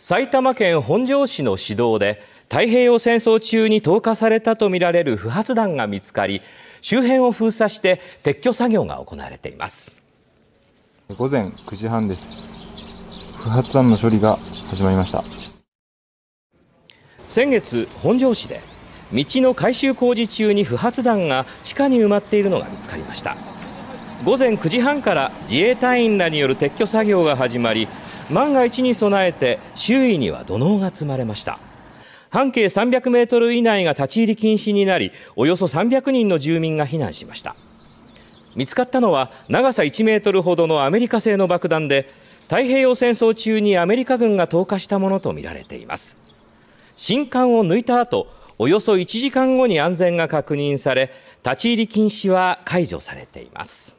埼玉県本庄市の市道で太平洋戦争中に投下されたとみられる不発弾が見つかり周辺を封鎖して撤去作業が行われています午前9時半です不発弾の処理が始まりました先月本庄市で道の改修工事中に不発弾が地下に埋まっているのが見つかりました午前9時半から自衛隊員らによる撤去作業が始まり万が一に備えて周囲には土のうが積まれました半径300メートル以内が立ち入り禁止になりおよそ300人の住民が避難しました見つかったのは長さ1メートルほどのアメリカ製の爆弾で太平洋戦争中にアメリカ軍が投下したものとみられています新艦を抜いた後およそ1時間後に安全が確認され立ち入り禁止は解除されています